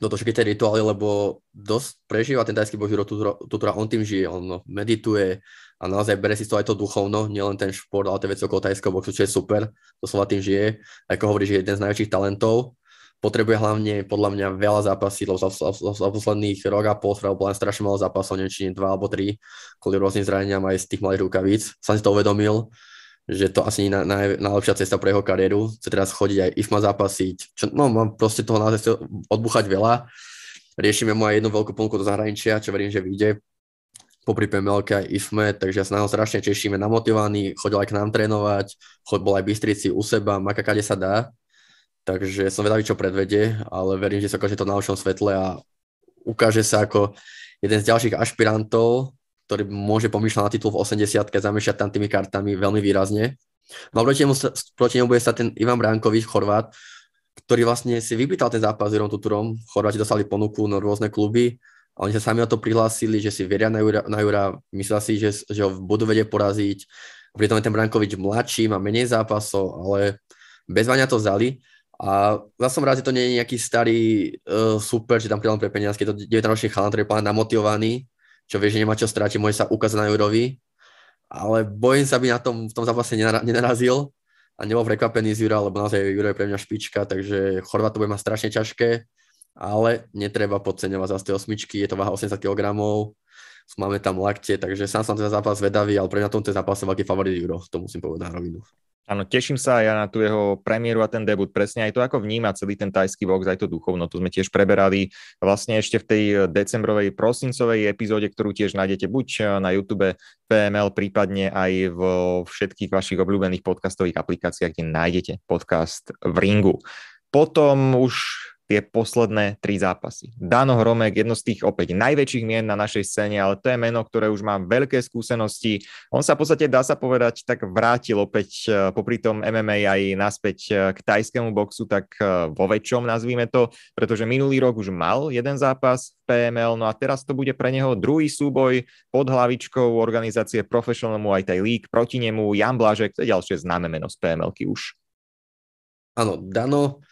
toho všetky tie rituály, lebo dosť prežíva ten tajský boh tu teda- teda on tým žije, on medituje a naozaj bere si to aj to duchovno, nielen ten šport, ale tie veci okolo tajského boxu, čo je super, to tým žije. ako hovorí, že je jeden z najväčších talentov potrebuje hlavne podľa mňa veľa zápasí, lebo za, za, za posledných rok a pol spravil len strašne malo zápasov, neviem, či nie dva alebo tri, kvôli rôznym zraneniam aj z tých malých rukavíc. Som si to uvedomil, že to asi je na, najlepšia cesta pre jeho kariéru, chce teraz chodiť aj ich ma zápasiť, čo, no mám proste toho naozaj odbuchať veľa. Riešime mu aj jednu veľkú plnku do zahraničia, čo verím, že vyjde popri PMLK aj IFME, takže ja sa na ho strašne tešíme, namotivovaný, chodil aj k nám trénovať, chod bol aj Bystrici u seba, makakade kade sa dá Takže som vedavý, čo predvede, ale verím, že sa ukáže to na ošom svetle a ukáže sa ako jeden z ďalších ašpirantov, ktorý môže pomýšľať na titul v 80 zamiešať tam tými kartami veľmi výrazne. No a proti nemu, proti nemu bude sa ten Ivan Bránkovič, Chorvát, ktorý vlastne si vypýtal ten zápas s Jurom Tuturom. Chorváti dostali ponuku na rôzne kluby a oni sa sami o to prihlásili, že si veria na Jura, na Jura myslia si, že, že ho budú vedieť poraziť. Pritom je ten Brankovič mladší, má menej zápasov, ale bez vania to vzali. A ja som rád, že to nie je nejaký starý uh, super, že tam priam pre peniazky, je to 19-ročný chalán, ktorý je plán namotivovaný, čo vie, že nemá čo strátiť, môže sa ukázať na Jurovi, ale bojím sa, aby na tom, v tom zápase nenarazil a nebol prekvapený z Jura, lebo naozaj Juro je pre mňa špička, takže Chorvát to bude mať strašne ťažké, ale netreba podceňovať z tej osmičky, je to váha 80 kg, máme tam lakte, takže sám som ten zápas vedavý, ale pre mňa tom ten zápas veľký favorit Juro, to musím povedať na rovinu. Áno, teším sa aj ja na tú jeho premiéru a ten debut. Presne aj to, ako vníma celý ten tajský box, aj to duchovno. To sme tiež preberali vlastne ešte v tej eh, decembrovej, prosincovej epizóde, ktorú tiež nájdete buď eh, na YouTube PML, prípadne aj vo všetkých vašich obľúbených podcastových aplikáciách, kde nájdete podcast v ringu. Potom už tie posledné tri zápasy. Dano Hromek, jedno z tých opäť najväčších mien na našej scéne, ale to je meno, ktoré už má veľké skúsenosti. On sa v podstate, dá sa povedať, tak vrátil opäť e, popri tom MMA aj naspäť e, k tajskému boxu, tak e, vo väčšom nazvíme to, pretože minulý rok už mal jeden zápas v PML, no a teraz to bude pre neho druhý súboj pod hlavičkou organizácie Professional Muay Thai League proti nemu Jan Blažek, to je ďalšie známe meno z PML-ky už. Áno, Dano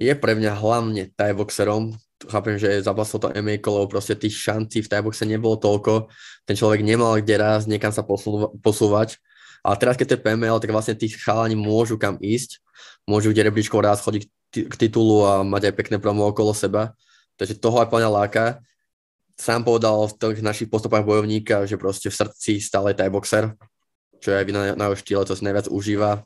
je pre mňa hlavne tajboxerom. Chápem, že zapasol to MMA kolo, proste tých šancí v tajboxe nebolo toľko. Ten človek nemal kde raz, niekam sa posúva, posúvať. Ale teraz, keď to je PML, tak vlastne tých chalani môžu kam ísť. Môžu kde rebríčkov raz chodiť k titulu a mať aj pekné promo okolo seba. Takže toho aj plňa láka. Sám povedal v tých našich postupách bojovníka, že proste v srdci stále tajboxer, čo je aj na, na jeho štýle, to si najviac užíva.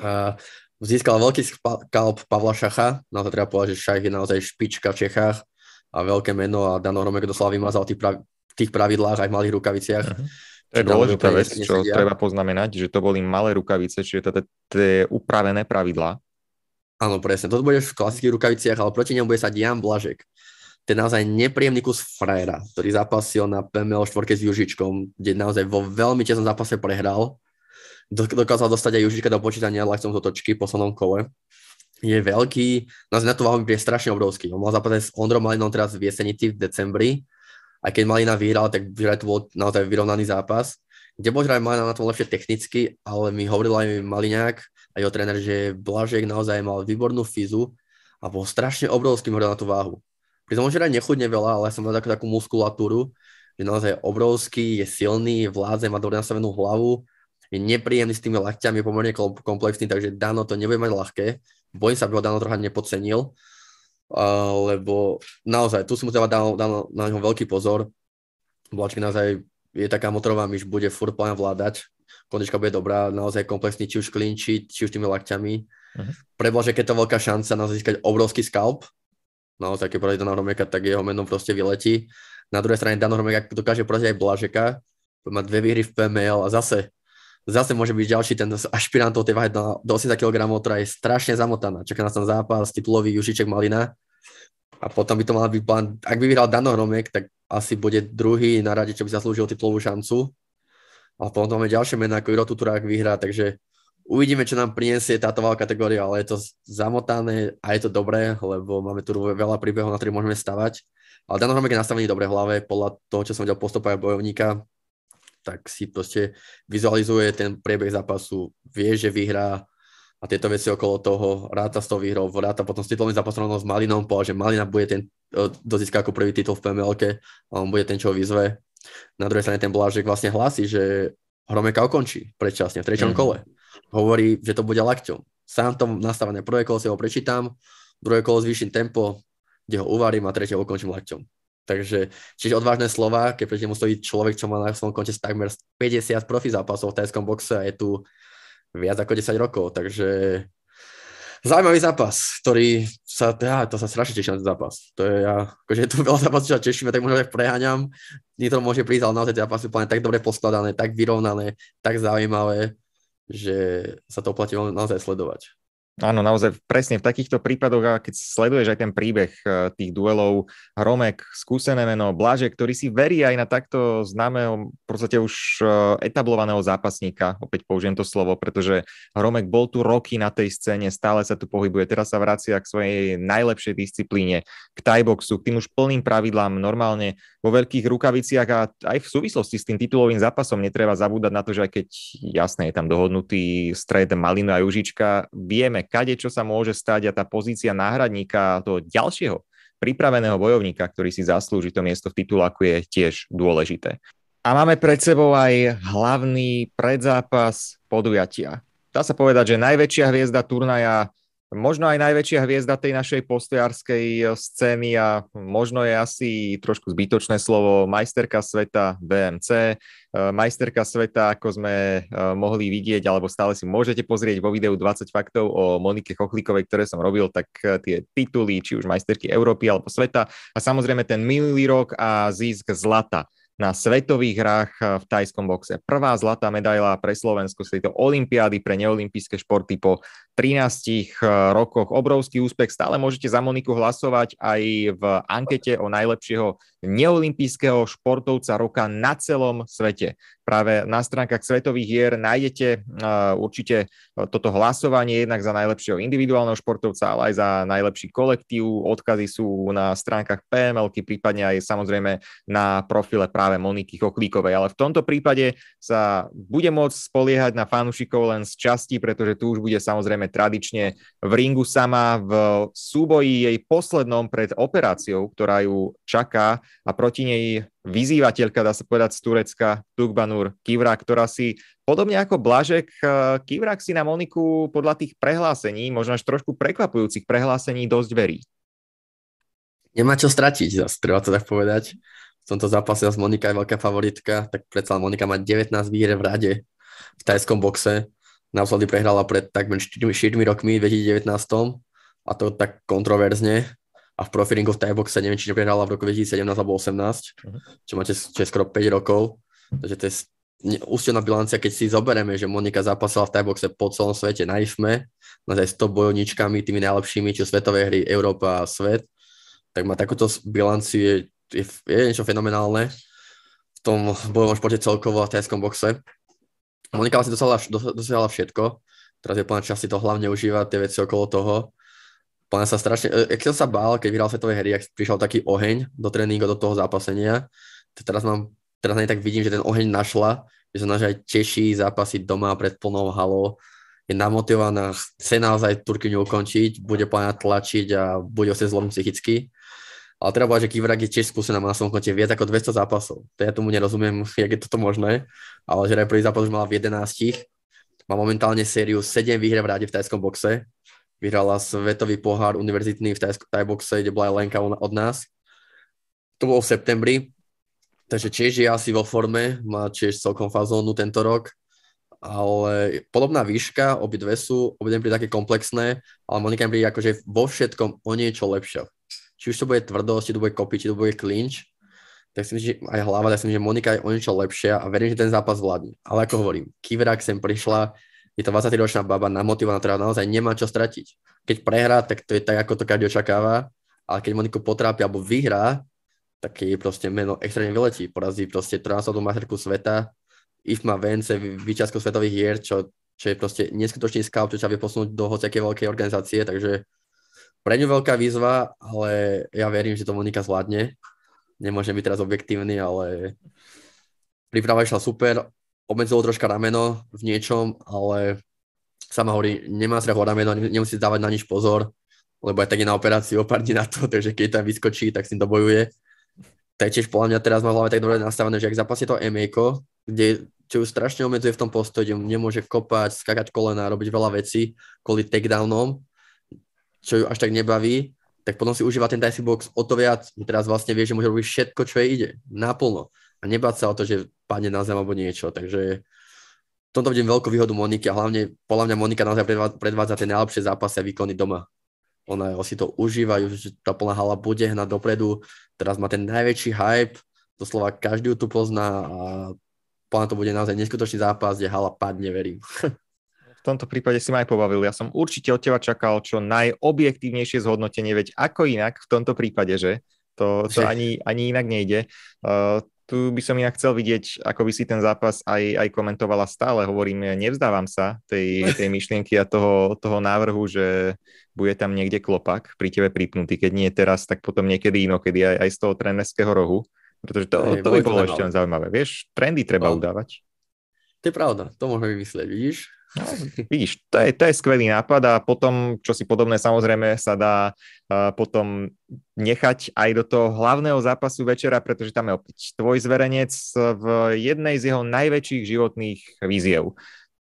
A získal veľký skalp Pavla Šacha, na to treba povedať, že Šach je naozaj špička v Čechách a veľké meno a Dano Romek doslova vymazal tých, prav, tých pravidlách aj v malých rukaviciach. Uh-huh. To je dôležitá vec, čo nesedia. treba poznamenať, že to boli malé rukavice, čiže tie upravené pravidlá. Áno, presne. To bude v klasických rukaviciach, ale proti nemu bude sa Jan Blažek. To je naozaj nepríjemný kus frajera, ktorý zapasil na PML štvorke s Južičkom, kde naozaj vo veľmi tesnom zápase prehral dokázal dostať aj Južička do počítania lakcom z otočky po poslednom kole. Je veľký, na na tú váhu je strašne obrovský. On mal zapadať s Ondrom Malinom teraz v Jesenici v decembri. A keď Malina vyhral, tak vyhral to bol naozaj vyrovnaný zápas. Kde bol aj Malina na tom lepšie technicky, ale mi hovoril aj Maliňák a jeho tréner, že Blažek naozaj mal výbornú fyzu a bol strašne obrovský hodil na tú váhu. tom, že aj nechudne veľa, ale som mal takú, takú muskulatúru, že naozaj obrovský, je silný, vládze, má dobre nastavenú hlavu je nepríjemný s tými lakťami, je pomerne komplexný, takže Dano to nebude mať ľahké. Bojím sa, aby ho Dano trocha nepodcenil, lebo naozaj, tu si mu treba dano Dano, na neho veľký pozor. Blačky naozaj je taká motorová myš, bude furt plán vládať, kondička bude dobrá, naozaj komplexný, či už klinči, či už tými lakťami. Uh-huh. Mhm. Pre Blažek je to veľká šanca na získať obrovský skalp, naozaj, keď porazí Dano Romeka, tak jeho meno proste vyletí. Na druhej strane Dano Romeka dokáže poraziť aj Blažeka, má dve výhry v PML a zase zase môže byť ďalší ten ašpirant tej váhy do, do 80 kg, ktorá je strašne zamotaná. Čaká nás tam zápas, titulový južiček Malina. A potom by to mal byť plán, ak by vyhral Dano Hromek, tak asi bude druhý na rade, čo by zaslúžil titulovú šancu. A potom máme ďalšie mená, ako Iro Tuturák vyhrá, takže uvidíme, čo nám prinesie táto veľká kategória, ale je to zamotané a je to dobré, lebo máme tu veľa príbehov, na ktorých môžeme stavať. Ale Dano Hromek je nastavený dobre v hlave, podľa toho, čo som videl postupovať bojovníka, tak si proste vizualizuje ten priebeh zápasu, vie, že vyhrá a tieto veci okolo toho, ráta s tou výhrou, ráta potom s titulným zápasom s Malinom, povedal, že Malina bude ten, e, dozíska ako prvý titul v pml a on bude ten, čo vyzve. Na druhej strane ten Blážek vlastne hlási, že Hromeka ukončí predčasne v treťom mm. kole. Hovorí, že to bude lakťom. Sám to nastavené prvé kolo si ho prečítam, druhé kolo zvýšim tempo, kde ho uvarím a tretie ukončím lakťom. Takže, čiže odvážne slova, keď proti nemu stojí človek, čo má na svojom konte takmer 50 profi zápasov v tajskom boxe a je tu viac ako 10 rokov, takže zaujímavý zápas, ktorý sa, ja, to sa strašne teším na ten zápas. To je, ja, akože je tu veľa zápasov, čo sa tešíme, tak možno tak preháňam. Niekto môže prísť, ale naozaj tie zápasy sú tak dobre poskladané, tak vyrovnané, tak zaujímavé, že sa to oplatí naozaj sledovať. Áno, naozaj presne v takýchto prípadoch, a keď sleduješ aj ten príbeh e, tých duelov, Hromek, skúsené meno, Blaže, ktorý si verí aj na takto známeho, v podstate už e, etablovaného zápasníka, opäť použijem to slovo, pretože Hromek bol tu roky na tej scéne, stále sa tu pohybuje, teraz sa vracia k svojej najlepšej disciplíne, k tajboxu, k tým už plným pravidlám, normálne vo veľkých rukaviciach a aj v súvislosti s tým titulovým zápasom netreba zabúdať na to, že aj keď jasne je tam dohodnutý stred Malina a Južička, vieme, kade čo sa môže stať a tá pozícia náhradníka toho ďalšieho pripraveného bojovníka, ktorý si zaslúži to miesto v tituláku je tiež dôležité. A máme pred sebou aj hlavný predzápas podujatia. Dá sa povedať, že najväčšia hviezda turnaja možno aj najväčšia hviezda tej našej postojarskej e, scény a možno je asi trošku zbytočné slovo majsterka sveta BMC, e, majsterka sveta, ako sme e, mohli vidieť, alebo stále si môžete pozrieť vo videu 20 faktov o Monike Chochlíkovej, ktoré som robil, tak tie tituly, či už majsterky Európy alebo sveta a samozrejme ten minulý rok a zisk zlata na svetových hrách v tajskom boxe. Prvá zlatá medaila pre Slovensko z tejto olympiády pre neolimpijské športy po 13 eh, rokoch. Obrovský úspech. Stále môžete za Moniku hlasovať aj v ankete o najlepšieho neolimpijského športovca roka na celom svete. Práve na stránkach Svetových hier nájdete eh, určite eh, toto hlasovanie jednak za najlepšieho individuálneho športovca, ale aj za najlepší kolektív. Odkazy sú na stránkach PML, prípadne aj samozrejme na profile práve Moniky Choklíkovej. Ale v tomto prípade sa bude môcť spoliehať na fanúšikov len z časti, pretože tu už bude samozrejme tradične v ringu sama v súboji jej poslednom pred operáciou, ktorá ju čaká a proti nej vyzývateľka, dá sa povedať, z Turecka, Tugbanur Kivra, ktorá si podobne ako Blažek, eh, Kivrak si na Moniku podľa tých prehlásení, možno až trošku prekvapujúcich prehlásení, dosť verí. Nemá čo stratiť, zase, treba to tak povedať. V tomto zápase z Monika je veľká favoritka, tak predsa Monika má 19 výhre v rade v tajskom boxe naposledy prehrala pred takmer 4, 4 rokmi v 2019 a to tak kontroverzne a v profilingu v tieboxe neviem, či neprehrala v roku 2017 alebo 18, mhm. čo máte čo skoro 5 rokov, takže to je úsilná bilancia, keď si zoberieme, že Monika zapasala v tieboxe po celom svete na IFME, s 100 bojovničkami, tými najlepšími, či svetové hry Európa a svet, tak má takúto bilanciu, je, je, je niečo fenomenálne v tom bojovom športe celkovo a tajskom boxe. Monika vlastne dosiahla, dosiahla všetko. Teraz je plná časti to hlavne užívať tie veci okolo toho. Plná sa strašne, jak e, som sa bál, keď vyhral svetové hry, ak prišiel taký oheň do tréningu, do toho zápasenia. Teraz mám, teraz na tak vidím, že ten oheň našla, že sa aj teší zápasy doma pred plnou halou, je namotivovaná, chce naozaj Turkyňu ukončiť, bude plná tlačiť a bude sa zlomiť psychicky. Ale treba povedať, že Kivrak je tiež skúsená, má na svojom konte viac ako 200 zápasov. To ja tomu nerozumiem, jak je toto možné, ale že aj prvý zápas už mala v 11. Má momentálne sériu 7 výhre v ráde v tajskom boxe. Vyhrala svetový pohár univerzitný v boxe, kde bola aj Lenka od nás. To bolo v septembri, takže tiež je asi vo forme, má tiež celkom fazónu tento rok ale podobná výška, obidve sú, obidve pri také komplexné, ale Monika je akože vo všetkom o niečo lepšia či už to bude tvrdosť, či to bude kopy, či to bude klinč, tak si myslím, že aj hlava, tak si myslím, že Monika je o niečo lepšia a verím, že ten zápas vládne. Ale ako hovorím, Kivrak sem prišla, je to 23-ročná baba namotivovaná, ktorá teda naozaj nemá čo stratiť. Keď prehrá, tak to je tak, ako to každý očakáva, ale keď Moniku potrápi alebo vyhrá, tak jej proste meno extrémne vyletí. Porazí proste 13. masterku sveta, if má vence výťazku svetových hier, čo, čo je proste neskutočný scout, čo ťa vie posunúť do hociakej veľkej organizácie, takže pre ňu veľká výzva, ale ja verím, že to Monika zvládne. Nemôžem byť teraz objektívny, ale príprava išla super, obmedzilo troška rameno v niečom, ale sama hovorí, nemá strach o rameno, nemusí dávať na nič pozor, lebo aj tak je na operáciu o pár dní na to, takže keď tam vyskočí, tak s tým dobojuje. je tiež podľa mňa teraz má hlavne tak dobre nastavené, že ak zapasie to MA, kde čo ju strašne obmedzuje v tom postoji, nemôže kopať, skakať kolena, robiť veľa vecí kvôli takedownom, čo ju až tak nebaví, tak potom si užíva ten dicey box o to viac, teraz vlastne vie, že môže robiť všetko, čo jej ide, naplno. A nebáť sa o to, že padne na zem alebo niečo. Takže v tomto vidím veľkú výhodu Moniky a hlavne podľa mňa Monika naozaj predvádza tie najlepšie zápasy a výkony doma. Ona si to užívajú, už tá plná hala bude hnať dopredu. Teraz má ten najväčší hype, doslova každý ju tu pozná a plná to bude naozaj neskutočný zápas, kde hala padne, verím. v tomto prípade si ma aj pobavil. Ja som určite od teba čakal čo najobjektívnejšie zhodnotenie, veď ako inak v tomto prípade, že? To, to ani, ani inak nejde. Uh, tu by som inak chcel vidieť, ako by si ten zápas aj, aj komentovala stále. Hovorím, nevzdávam sa tej, tej myšlienky a toho, toho návrhu, že bude tam niekde klopak pri tebe pripnutý. Keď nie teraz, tak potom niekedy inokedy aj, aj z toho trenerského rohu. Pretože to, to by bolo ešte len zaujímavé. Vieš, trendy treba udávať. To je pravda, to môžeme vymyslieť, vidíš? No, vidíš, to je, to je skvelý nápad a potom, čo si podobné samozrejme sa dá uh, potom nechať aj do toho hlavného zápasu večera, pretože tam je opäť tvoj zverenec v jednej z jeho najväčších životných víziev.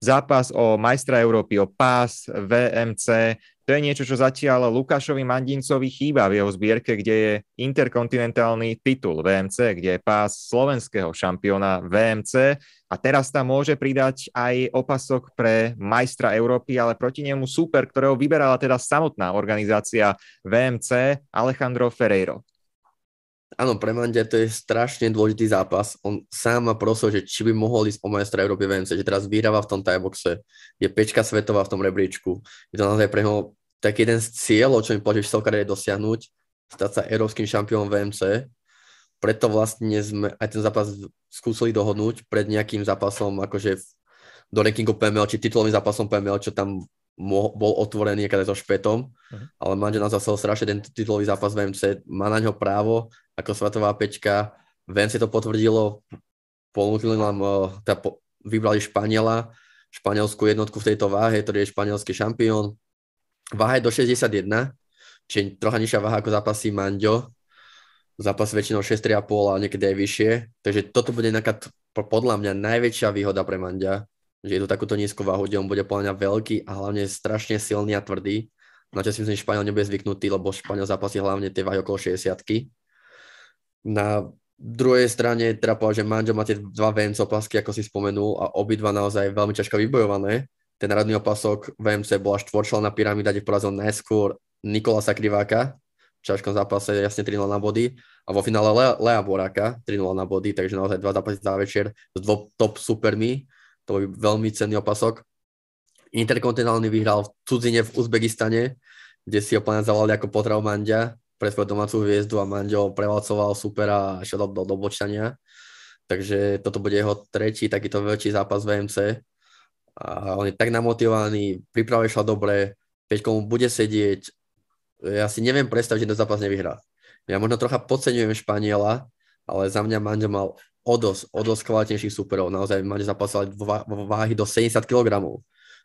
Zápas o majstra Európy, o pás VMC to je niečo, čo zatiaľ Lukášovi Mandincovi chýba v jeho zbierke, kde je interkontinentálny titul VMC, kde je pás slovenského šampióna VMC a teraz tam môže pridať aj opasok pre majstra Európy, ale proti nemu super, ktorého vyberala teda samotná organizácia VMC Alejandro Ferreiro áno, pre Mandia to je strašne dôležitý zápas. On sám ma prosil, že či by mohol ísť po majstra Európy VMC, že teraz vyhráva v tom tieboxe, je pečka svetová v tom rebríčku. Je to naozaj pre ňoho, tak jeden z cieľov, čo mi že v je dosiahnuť, stať sa európskym šampiónom VMC. Preto vlastne sme aj ten zápas skúsili dohodnúť pred nejakým zápasom, akože do rankingu PML, či titulovým zápasom PML, čo tam mo- bol otvorený niekedy so špetom, uh-huh. ale manžel nás zase strašne ten titulový zápas VMC, má na ňo právo ako svetová pečka. si to potvrdilo, ponúkli nám, teda po, vybrali Španiela, španielskú jednotku v tejto váhe, ktorý je španielský šampión. Váha je do 61, čiže trocha nižšia váha ako zápasy Mandio. Zápas väčšinou 6,5 a niekedy aj vyššie. Takže toto bude nejaká, podľa mňa najväčšia výhoda pre Mandia, že je tu takúto nízku váhu, kde on bude podľa mňa veľký a hlavne strašne silný a tvrdý. Na čo si myslím, že Španiel nebude zvyknutý, lebo Španiel zápasí hlavne tie váhy okolo 60 na druhej strane teda povedal, že Manjo má tie dva VMC opasky, ako si spomenul, a obidva naozaj veľmi ťažko vybojované. Ten radný opasok VMC bola štvorčlená pyramída, kde porazil najskôr Nikolasa Kriváka v ťažkom zápase jasne 3 na body a vo finále Lea, Lea Boráka 3 na body, takže naozaj dva zápasy za večer s dvo- top supermi, to bol veľmi cenný opasok. Interkontinentálny vyhral v cudzine v Uzbekistane, kde si ho plne zavolali ako potrav Mandia pre svoju domácu hviezdu a Manžel prevalcoval super a šiel do, do bočania. Takže toto bude jeho tretí takýto väčší zápas VMC. A on je tak namotivovaný, príprava išla dobre, keď komu bude sedieť, ja si neviem predstaviť, že ten zápas nevyhrá. Ja možno trocha podceňujem Španiela, ale za mňa manžel mal o dosť, o dosť kvalitnejších superov. Naozaj manžel zapasal vo váhy do 70 kg.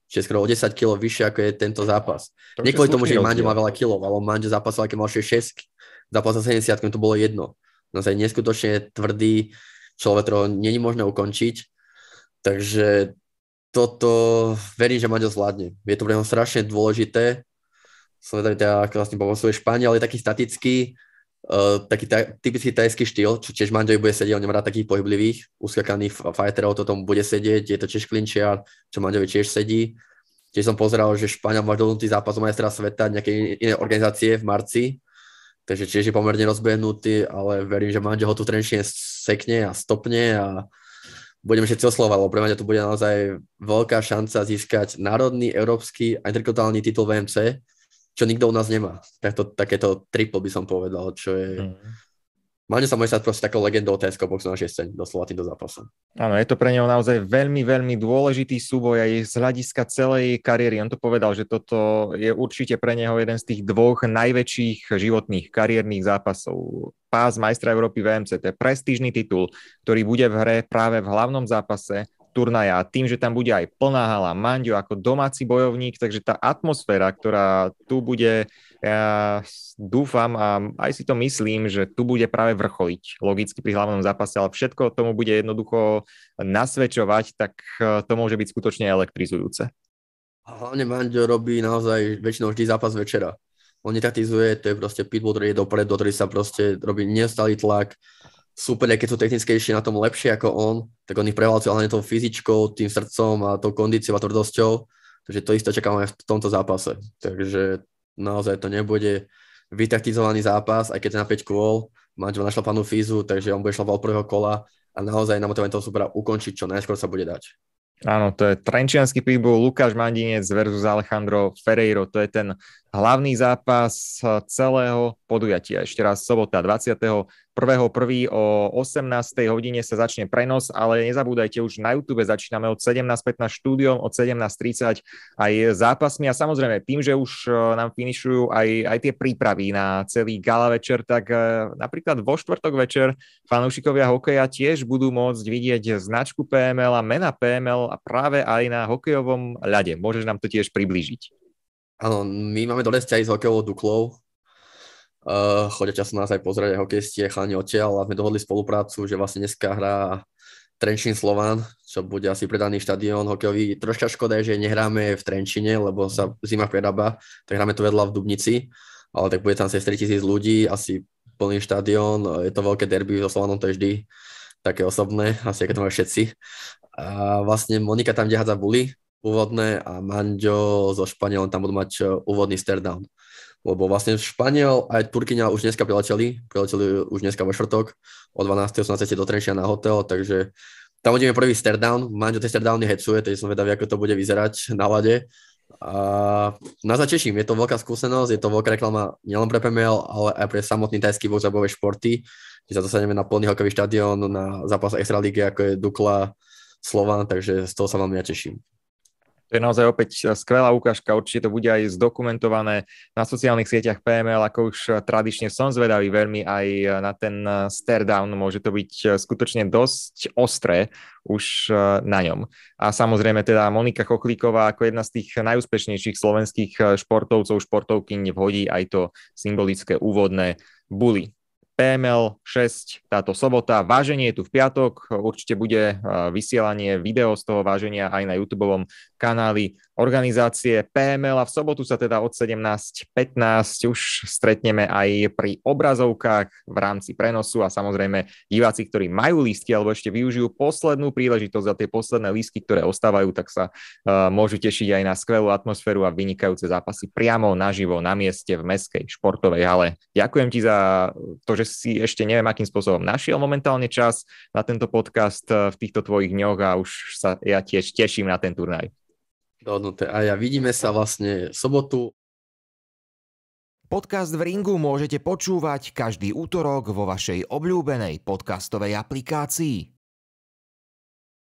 Čiže skoro o 10 kg vyššie, ako je tento zápas. To Nie kvôli tomu, že Manžo má veľa kilov, ale Manžo zápasil, aké mal 6 zápasil 70, to bolo jedno. Naozaj neskutočne tvrdý človek, ktorého není možné ukončiť. Takže toto verím, že Manžo zvládne. Je to pre neho strašne dôležité. Som teda, ako vlastne pomôcuje Španiel, je taký statický, Uh, taký taj, typický tajský štýl, čo tiež Mandžoj bude sedieť, on nemá takých pohyblivých, uskakaných fighterov, to tomu bude sedieť, je to tiež klinčiar, čo Mandžoj tiež sedí. Tiež som pozeral, že Španiel má dohodnutý zápas o majstra sveta, nejaké iné organizácie v marci, takže tiež je pomerne rozbehnutý, ale verím, že Mandžoj ho tu trenčne sekne a stopne a budeme všetci oslovať, lebo pre mňa to bude naozaj veľká šanca získať národný, európsky a interkontinentálny titul VMC, čo nikto u nás nemá. Tato, takéto triple by som povedal, čo je... Mm. Mane sa môže stať proste takou legendou TSK boxu na 6 doslova týmto zápasom. Áno, je to pre neho naozaj veľmi, veľmi dôležitý súboj aj z hľadiska celej kariéry. On to povedal, že toto je určite pre neho jeden z tých dvoch najväčších životných kariérnych zápasov. Pás majstra Európy VMC, to je prestížny titul, ktorý bude v hre práve v hlavnom zápase turnaja. Tým, že tam bude aj plná hala, Mandio ako domáci bojovník, takže tá atmosféra, ktorá tu bude, ja dúfam a aj si to myslím, že tu bude práve vrcholiť logicky pri hlavnom zápase, ale všetko tomu bude jednoducho nasvedčovať, tak e, to môže byť skutočne elektrizujúce. A hlavne Mandio robí naozaj väčšinou vždy zápas večera. On netatizuje, to je proste pitbull, ktorý je dopredu, ktorý sa proste robí neustály tlak, súperia, keď sú technickejšie na tom lepšie ako on, tak on ich prevalcuje hlavne tou fyzičkou, tým srdcom a tou kondíciou a tvrdosťou. Takže to isté aj v tomto zápase. Takže naozaj to nebude vytaktizovaný zápas, aj keď na 5 kôl, Manžel našla panu Fízu, takže on bude od prvého kola a naozaj motivovanie toho supera ukončiť, čo najskôr sa bude dať. Áno, to je trenčiansky pitbull Lukáš Mandinec versus Alejandro Ferreiro. To je ten hlavný zápas celého podujatia. Ešte raz sobota 21.1. o 18. hodine sa začne prenos, ale nezabúdajte, už na YouTube začíname od 17.15 štúdiom, od 17.30 aj zápasmi a samozrejme tým, že už e, nám finišujú aj, aj tie prípravy na celý gala večer, tak e, napríklad vo štvrtok večer fanúšikovia hokeja tiež budú môcť vidieť značku PML a mena PML a práve aj na hokejovom ľade. Môžeš nám to tiež priblížiť. Áno, my máme dole vzťahy s hokejovou Duklou. Uh, chodia často nás aj pozrieť aj hokejisti, chalani odtiaľ a sme dohodli spoluprácu, že vlastne dneska hrá Trenčín Slovan, čo bude asi predaný štadión hokejový. Troška škoda je, že nehráme v Trenčine, lebo sa zima prerába, tak hráme to vedľa v Dubnici, ale tak bude tam cez 3000 ľudí, asi plný štadión, je to veľké derby so Slovanom, to je vždy také osobné, asi aké to majú všetci. A vlastne Monika tam, kde hádza buly, úvodné a Manjo so Španielom tam budú mať e, úvodný stare down. Lebo vlastne Španiel aj Turkyňa už dneska prileteli, prileteli už dneska vo štvrtok o 12. do Trenčia na hotel, takže tam budeme prvý stare down. Manjo tie stare downy hecuje, takže som vedavý, ako to bude vyzerať na lade. A na začeším, je to veľká skúsenosť, je to veľká reklama nielen pre PML, ale aj pre samotný tajský a športy, kde sa dostaneme na plný hokejový štadión, na zápas extra ligy, ako je Dukla, Slovan, takže z toho sa vám ja teším. To je naozaj opäť skvelá ukážka, určite to bude aj zdokumentované na sociálnych sieťach PML, ako už tradične som zvedavý veľmi aj na ten stare down, môže to byť skutočne dosť ostré už na ňom. A samozrejme teda Monika Chochlíková ako jedna z tých najúspešnejších slovenských športovcov, športovkyň vhodí aj to symbolické úvodné buly. PML 6 táto sobota. Váženie je tu v piatok, určite bude eh, vysielanie video z toho váženia aj na YouTube kanáli organizácie PML a v sobotu sa teda od 17.15 už stretneme aj pri obrazovkách v rámci prenosu a samozrejme diváci, ktorí majú lístky alebo ešte využijú poslednú príležitosť za tie posledné lístky, ktoré ostávajú, tak sa uh, môžu tešiť aj na skvelú atmosféru a vynikajúce zápasy priamo naživo na mieste v Mestskej športovej hale. Ďakujem ti za to, že si ešte neviem, akým spôsobom našiel momentálne čas na tento podcast eh, v týchto tvojich dňoch a už sa ja tiež teším na ten turnaj. Dohodnuté. A ja vidíme sa vlastne sobotu. Podcast v ringu môžete počúvať každý útorok vo vašej obľúbenej podcastovej aplikácii.